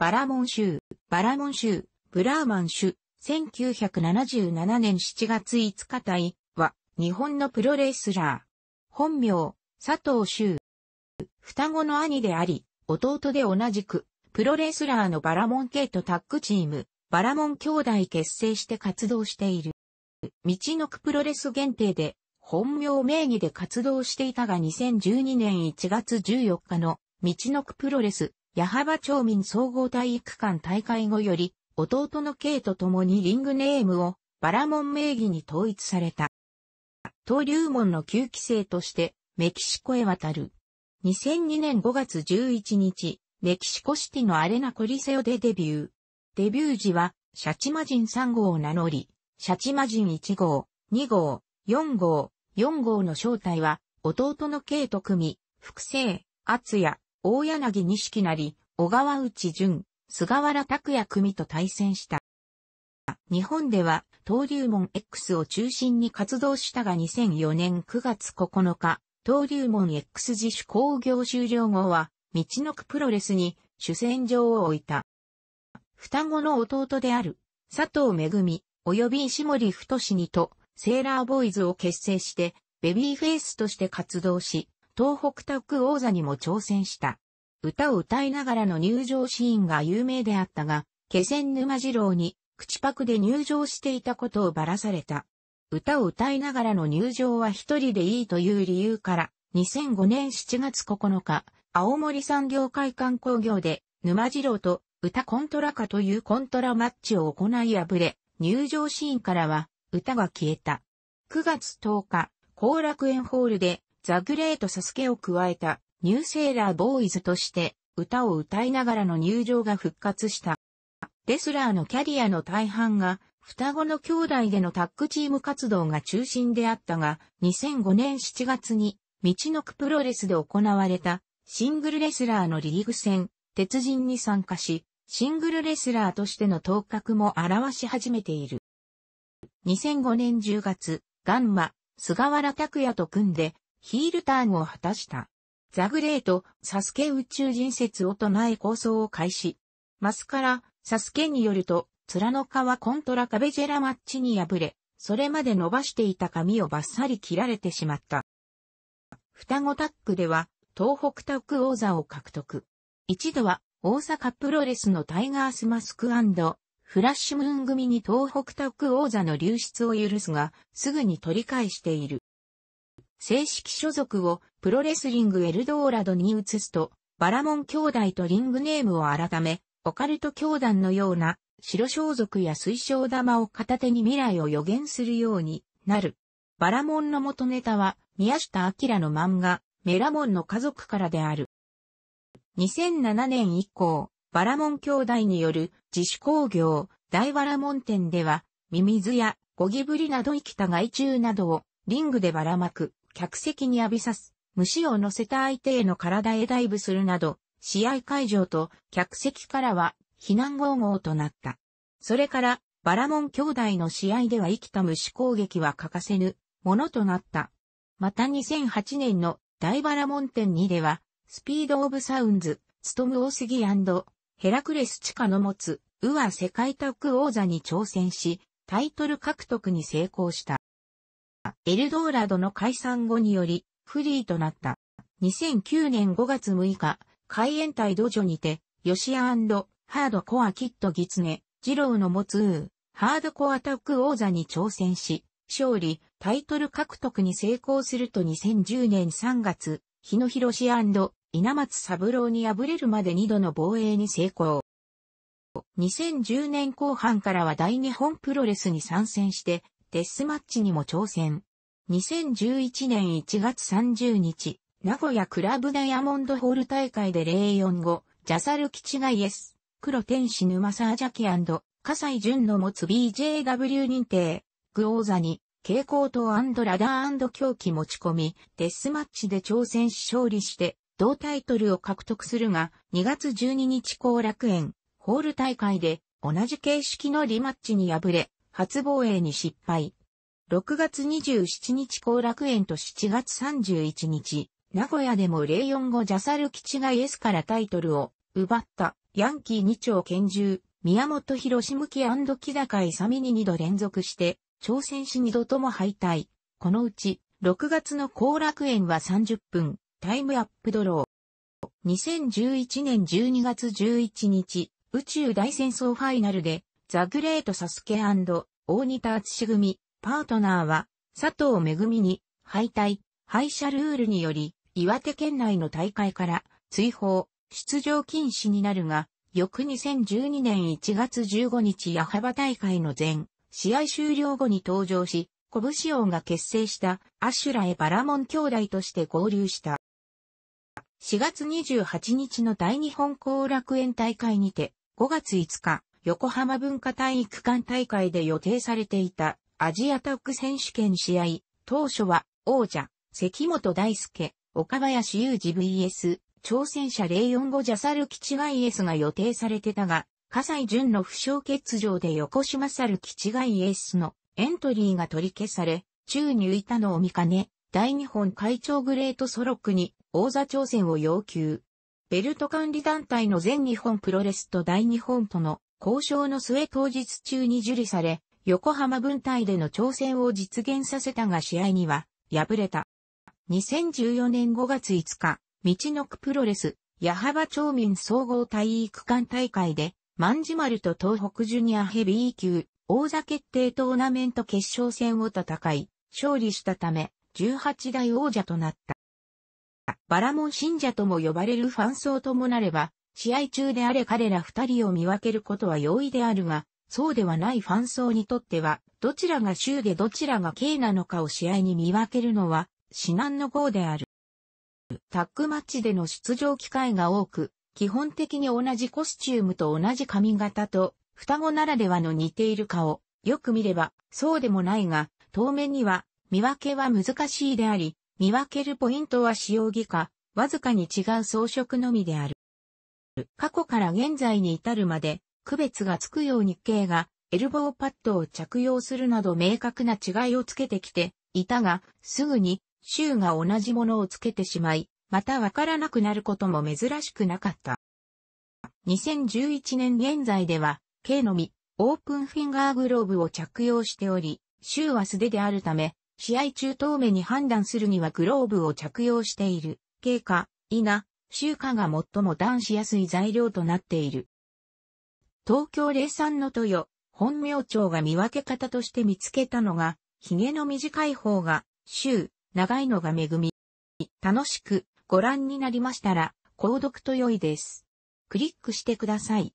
バラモン州、バラモン州、ブラーマン州、1977年7月5日隊は、日本のプロレスラー。本名、佐藤州。双子の兄であり、弟で同じく、プロレスラーのバラモン系とタッグチーム、バラモン兄弟結成して活動している。道のくプロレス限定で、本名名義で活動していたが2012年1月14日の、道のくプロレス、矢幅町民総合体育館大会後より、弟のイと共にリングネームをバラモン名義に統一された。東流門の旧規制としてメキシコへ渡る。2002年5月11日、メキシコシティのアレナコリセオでデビュー。デビュー時は、シャチマジン3号を名乗り、シャチマジン1号、2号、4号、4号の正体は、弟の K と組み、複製、厚や、大柳錦成、小川内淳、菅原拓也組と対戦した。日本では、登竜門 X を中心に活動したが2004年9月9日、登竜門 X 自主工業終了後は、道のくプロレスに主戦場を置いた。双子の弟である、佐藤恵、及び石森太にと、セーラーボーイズを結成して、ベビーフェイスとして活動し、東北タッ王座にも挑戦した。歌を歌いながらの入場シーンが有名であったが、気仙沼次郎に口パクで入場していたことをばらされた。歌を歌いながらの入場は一人でいいという理由から、2005年7月9日、青森産業会館工業で、沼次郎と歌コントラカというコントラマッチを行い敗れ、入場シーンからは歌が消えた。9月10日、後楽園ホールでザ・グレート・サスケを加えたニューセーラー・ボーイズとして歌を歌いながらの入場が復活した。レスラーのキャリアの大半が双子の兄弟でのタッグチーム活動が中心であったが、2005年7月に、道のくプロレスで行われた、シングルレスラーのリーグ戦、鉄人に参加し、シングルレスラーとしての頭角も表し始めている。2005年10月、ガンマ、菅原拓也と組んで、ヒールターンを果たした。ザグレート、サスケ宇宙人説を唱え構想を開始。マスから、サスケによると、ツラノカはコントラカベジェラマッチに敗れ、それまで伸ばしていた髪をバッサリ切られてしまった。双子タッグでは、東北タック王座を獲得。一度は、大阪プロレスのタイガースマスクフラッシュムーン組に東北タック王座の流出を許すが、すぐに取り返している。正式所属をプロレスリングエルドーラドに移すと、バラモン兄弟とリングネームを改め、オカルト教団のような白装束や水晶玉を片手に未来を予言するようになる。バラモンの元ネタは宮下明の漫画、メラモンの家族からである。2007年以降、バラモン兄弟による自主工業、大バラモン店では、ミミズやゴギブリなど生きた害虫などをリングでばらまく客席に浴びさす、虫を乗せた相手への体へダイブするなど、試合会場と客席からは避難号号となった。それから、バラモン兄弟の試合では生きた虫攻撃は欠かせぬものとなった。また2008年の大バラモン展2では、スピードオブサウンズ、ストム大杉ヘラクレス地下の持つ、ウア世界タッグ王座に挑戦し、タイトル獲得に成功した。エルドーラドの解散後により、フリーとなった。2009年5月6日、海援隊土壌にて、ヨシアハードコアキットギツネ、ジローの持つハードコアタック王座に挑戦し、勝利、タイトル獲得に成功すると2010年3月、日野シア＆稲松三郎に敗れるまで2度の防衛に成功。2010年後半からは大日本プロレスに参戦して、デスマッチにも挑戦。2011年1月30日、名古屋クラブダイヤモンドホール大会で045、ジャサル基地がイエス、黒天使沼ージャキ笠西淳の持つ BJW 認定、グオーザに、蛍光灯ラダー狂気持ち込み、デスマッチで挑戦し勝利して、同タイトルを獲得するが、2月12日後楽園、ホール大会で、同じ形式のリマッチに敗れ、初防衛に失敗。6月27日後楽園と7月31日、名古屋でも04後ジャサル基地がイエスからタイトルを奪ったヤンキー2丁拳銃、宮本博志向き木高勇ミに2度連続して挑戦し2度とも敗退。このうち6月の後楽園は30分タイムアップドロー。2011年12月11日宇宙大戦争ファイナルでザ・グレート・サスケ大仁敦史組パートナーは、佐藤恵に、敗退、敗者ルールにより、岩手県内の大会から、追放、出場禁止になるが、翌2012年1月15日矢幅大会の前、試合終了後に登場し、コブシオンが結成したアシュラエ・バラモン兄弟として合流した。4月28日の大日本後楽園大会にて、5月5日、横浜文化体育館大会で予定されていたアジアタック選手権試合、当初は王者、関本大輔、岡林雄二 VS、挑戦者045ジャサル吉エ s が予定されてたが、笠西淳の負傷欠場で横島猿吉エ s のエントリーが取り消され、宙に浮いたのを見かね、大日本会長グレートソロックに王座挑戦を要求。ベルト管理団体の全日本プロレスと大日本との交渉の末当日中に受理され、横浜分隊での挑戦を実現させたが試合には敗れた。2014年5月5日、道のくプロレス、矢幅町民総合体育館大会で、万事丸と東北ジュニアヘビー級、王座決定トーナメント決勝戦を戦い、勝利したため、18代王者となった。バラモン信者とも呼ばれるファン層ともなれば、試合中であれ彼ら二人を見分けることは容易であるが、そうではないファン層にとっては、どちらが州でどちらが軽なのかを試合に見分けるのは、至難の号である。タックマッチでの出場機会が多く、基本的に同じコスチュームと同じ髪型と、双子ならではの似ている顔、よく見れば、そうでもないが、当面には、見分けは難しいであり、見分けるポイントは使用義か、わずかに違う装飾のみである。過去から現在に至るまで、区別がつくように K がエルボーパッドを着用するなど明確な違いをつけてきていたが、すぐに州が同じものをつけてしまい、またわからなくなることも珍しくなかった。2011年現在では、K のみ、オープンフィンガーグローブを着用しており、州は素手であるため、試合中透明に判断するにはグローブを着用している、K か、いな、州かが最もしやすい材料となっている。東京霊山の豊、本明朝が見分け方として見つけたのが、髭の短い方が、週、長いのが恵み。楽しくご覧になりましたら、購読と良いです。クリックしてください。